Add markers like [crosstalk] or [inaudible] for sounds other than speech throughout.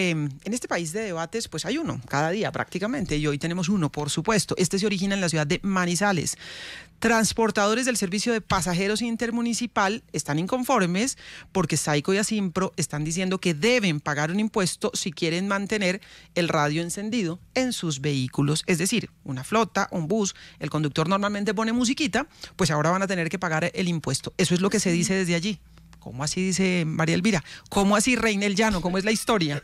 Em, en este país de debates, pues hay uno cada día prácticamente, y hoy tenemos uno, por supuesto. Este se origina en la ciudad de Manizales. Transportadores del servicio de pasajeros intermunicipal están inconformes porque Saico y Asimpro están diciendo que deben pagar un impuesto si quieren mantener el radio encendido en sus vehículos. Es decir, una flota, un bus, el conductor normalmente pone musiquita, pues ahora van a tener que pagar el impuesto. Eso es lo que se dice desde allí. ¿Cómo así dice María Elvira? ¿Cómo así Reina el Llano? ¿Cómo es la historia?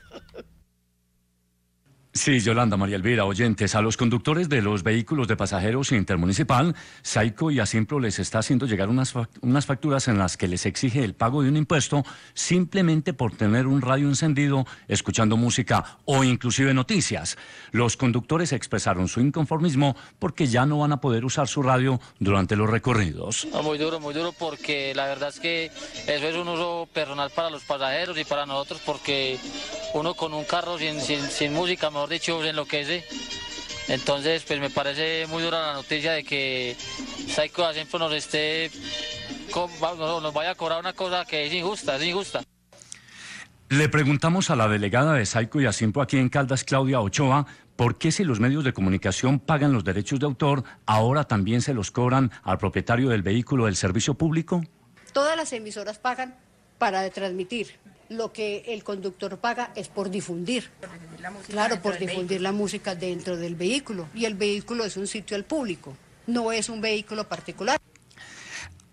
Sí, Yolanda, María Elvira, oyentes, a los conductores de los vehículos de pasajeros intermunicipal, Saico y Asimpro les está haciendo llegar unas, facturas en las que les exige el pago de un impuesto simplemente por tener un radio encendido, escuchando música o inclusive noticias. Los conductores expresaron su inconformismo porque ya no van a poder usar su radio durante los recorridos. muy duro, muy duro, porque la verdad es que eso es un uso personal para los pasajeros y para nosotros, porque uno con un carro sin, sin, música, mejor dicho, que enloquece. Entonces, pues me parece muy dura la noticia de que Saico y Asimpo nos esté nos vaya a cobrar una cosa que es injusta, es injusta. Le preguntamos a la delegada de Saico y Asimpo aquí en Caldas, Claudia Ochoa, por qué si los medios de comunicación pagan los derechos de autor, ahora también se los cobran al propietario del vehículo del servicio público. Todas las emisoras pagan para transmitir lo que el conductor paga es por difundir. Claro, por difundir la música dentro del vehículo. Y el vehículo es un sitio al público, no es un vehículo particular.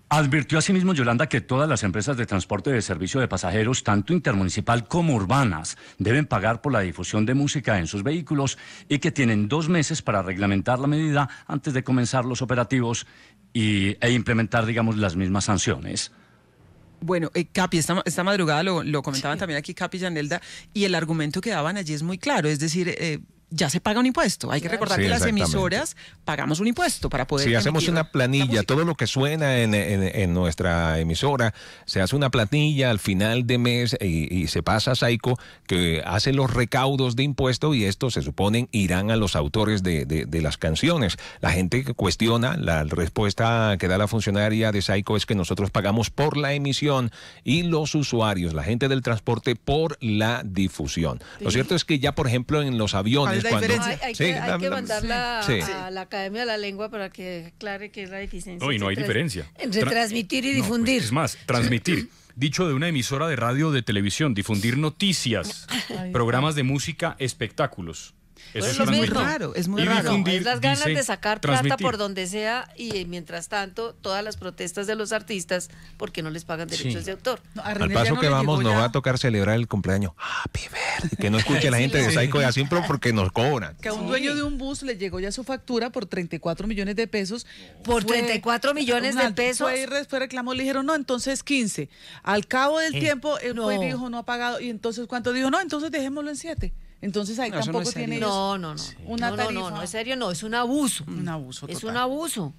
Advirtió asimismo Yolanda que todas las empresas de transporte de servicio de pasajeros, tanto intermunicipal como urbanas, deben pagar por la difusión de música en sus vehículos y que tienen dos meses para reglamentar la medida antes de comenzar los operativos y, e implementar, digamos, las mismas sanciones. Bueno, eh, Capi, esta, esta, madrugada lo, lo comentaban también aquí Capi y Yanelda, y el argumento que daban allí es muy claro, es decir, eh, ya se paga un impuesto. Hay que recordar que las emisoras pagamos un impuesto para poder. Si hacemos una planilla, todo lo que suena en, nuestra emisora, se hace una planilla al final de mes y, se pasa a Saico, que hace los recaudos de impuesto y estos se suponen irán a los autores de, de, las canciones. La gente cuestiona, la respuesta que da la funcionaria de Saico es que nosotros pagamos por la emisión y los usuarios, la gente del transporte, por la difusión. Lo cierto es que ya, por ejemplo, en los aviones hay, que, mandarla a, la Academia de la Lengua para que aclare que es la deficiencia No, no hay diferencia. Entre transmitir y pues, difundir. es más, transmitir. Dicho de una emisora de radio o de televisión, difundir noticias, [laughs] programas de música, espectáculos es, muy raro, es muy raro. las ganas de sacar plata por donde sea y mientras tanto todas las protestas de los artistas porque no les pagan derechos de autor. Al paso que vamos, nos va a tocar celebrar el cumpleaños. Que no escuche la gente de Saico ya Asimpro porque nos cobran. Que a un dueño de un bus le llegó ya su factura por 34 millones de pesos. Por 34 millones de pesos. Fue, después reclamó, le dijeron, no, entonces 15. Al cabo del eh, tiempo, El no. dijo, no ha pagado. Y entonces, ¿cuánto dijo? No, entonces dejémoslo en 7. Entonces ahí tampoco tiene no, no, no, una no, No, no, no es serio, no, es un abuso. Un mm. abuso total. Es un abuso.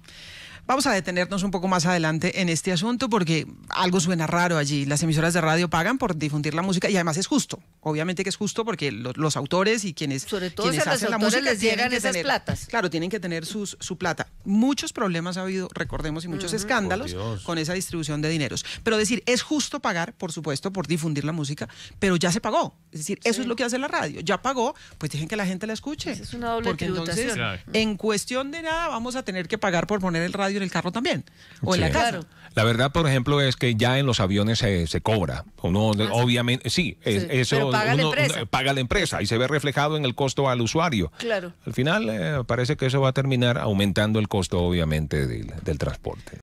Vamos a detenernos un poco más adelante en este asunto porque algo suena raro allí. Las emisoras de radio pagan por difundir la música y además es justo obviamente que es justo porque los, autores y quienes quienes hacen les llegan esas platas claro tienen que tener sus, su plata muchos problemas ha habido recordemos y muchos escándalos con esa distribución de dineros pero decir es justo pagar por supuesto por difundir la música pero ya se pagó es decir eso es lo que hace la radio ya pagó pues dejen que la gente la escuche es una doble porque entonces en cuestión de nada vamos a tener que pagar por poner el radio en el carro también o en la casa la verdad por ejemplo es que ya en los aviones se, cobra ah, obviamente sí, eso paga, la empresa. paga la empresa y se ve reflejado en el costo al usuario. Claro. Al final eh, parece que eso va a terminar aumentando el costo, obviamente, del transporte.